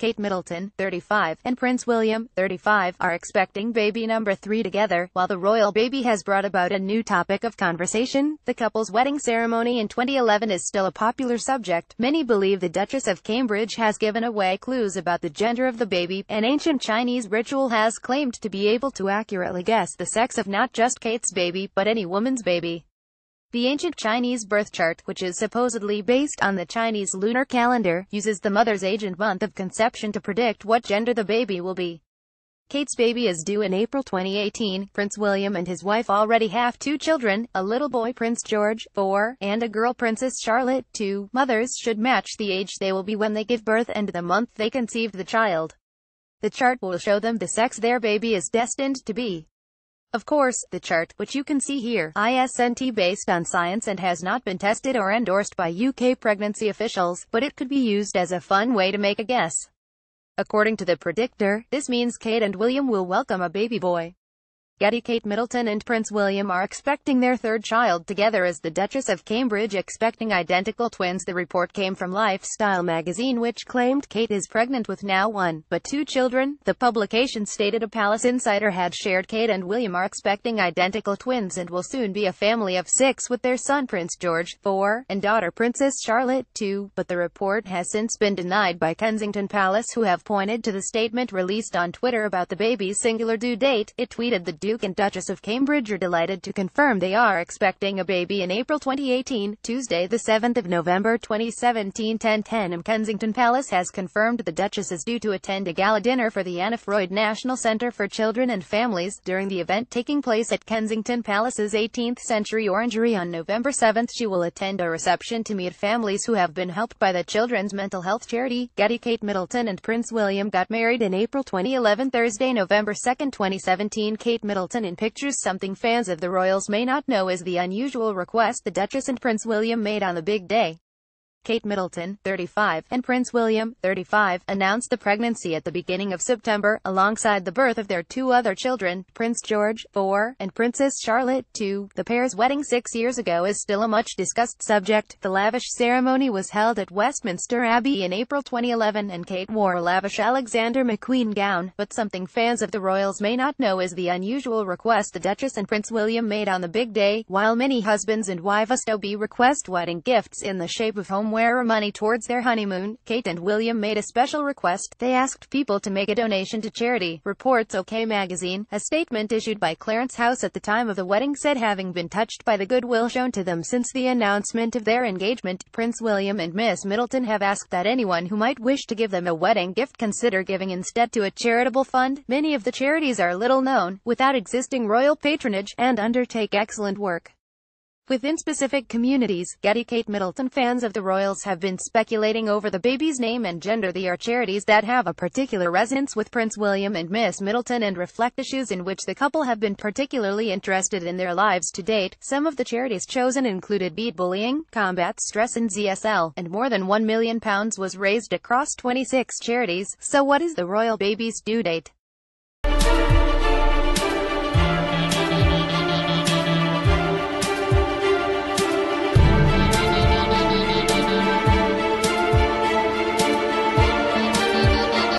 Kate Middleton, 35, and Prince William, 35, are expecting baby number three together. While the royal baby has brought about a new topic of conversation, the couple's wedding ceremony in 2011 is still a popular subject. Many believe the Duchess of Cambridge has given away clues about the gender of the baby. An ancient Chinese ritual has claimed to be able to accurately guess the sex of not just Kate's baby, but any woman's baby. The ancient Chinese birth chart, which is supposedly based on the Chinese lunar calendar, uses the mother's age and month of conception to predict what gender the baby will be. Kate's baby is due in April 2018. Prince William and his wife already have two children, a little boy Prince George, 4, and a girl Princess Charlotte, 2. Mothers should match the age they will be when they give birth and the month they conceived the child. The chart will show them the sex their baby is destined to be. Of course, the chart, which you can see here, ISNT based on science and has not been tested or endorsed by UK pregnancy officials, but it could be used as a fun way to make a guess. According to the predictor, this means Kate and William will welcome a baby boy. Getty Kate Middleton and Prince William are expecting their third child together as the Duchess of Cambridge expecting identical twins. The report came from Lifestyle magazine which claimed Kate is pregnant with now one, but two children. The publication stated a palace insider had shared Kate and William are expecting identical twins and will soon be a family of six with their son Prince George, 4, and daughter Princess Charlotte, 2, but the report has since been denied by Kensington Palace who have pointed to the statement released on Twitter about the baby's singular due date. It tweeted the due Duke and Duchess of Cambridge are delighted to confirm they are expecting a baby in April 2018, Tuesday the 7th of November 2017 1010 Kensington Palace has confirmed the Duchess is due to attend a gala dinner for the Anna Freud National Centre for Children and Families during the event taking place at Kensington Palace's 18th century orangery on November 7th she will attend a reception to meet families who have been helped by the children's mental health charity, Getty Kate Middleton and Prince William got married in April 2011 Thursday November 2, 2017 Kate Middleton Middleton in pictures something fans of the royals may not know is the unusual request the Duchess and Prince William made on the big day. Kate Middleton, 35, and Prince William, 35, announced the pregnancy at the beginning of September, alongside the birth of their two other children, Prince George, 4, and Princess Charlotte, 2. The pair's wedding six years ago is still a much-discussed subject. The lavish ceremony was held at Westminster Abbey in April 2011 and Kate wore a lavish Alexander McQueen gown, but something fans of the royals may not know is the unusual request the Duchess and Prince William made on the big day, while many husbands and wives be request wedding gifts in the shape of home where money towards their honeymoon, Kate and William made a special request. They asked people to make a donation to charity, reports OK Magazine. A statement issued by Clarence House at the time of the wedding said having been touched by the goodwill shown to them since the announcement of their engagement, Prince William and Miss Middleton have asked that anyone who might wish to give them a wedding gift consider giving instead to a charitable fund. Many of the charities are little known, without existing royal patronage, and undertake excellent work. Within specific communities, Getty-Kate Middleton fans of the Royals have been speculating over the baby's name and gender. They are charities that have a particular resonance with Prince William and Miss Middleton and reflect issues in which the couple have been particularly interested in their lives to date. Some of the charities chosen included Beat Bullying, Combat Stress and ZSL, and more than £1 million was raised across 26 charities. So what is the royal baby's due date?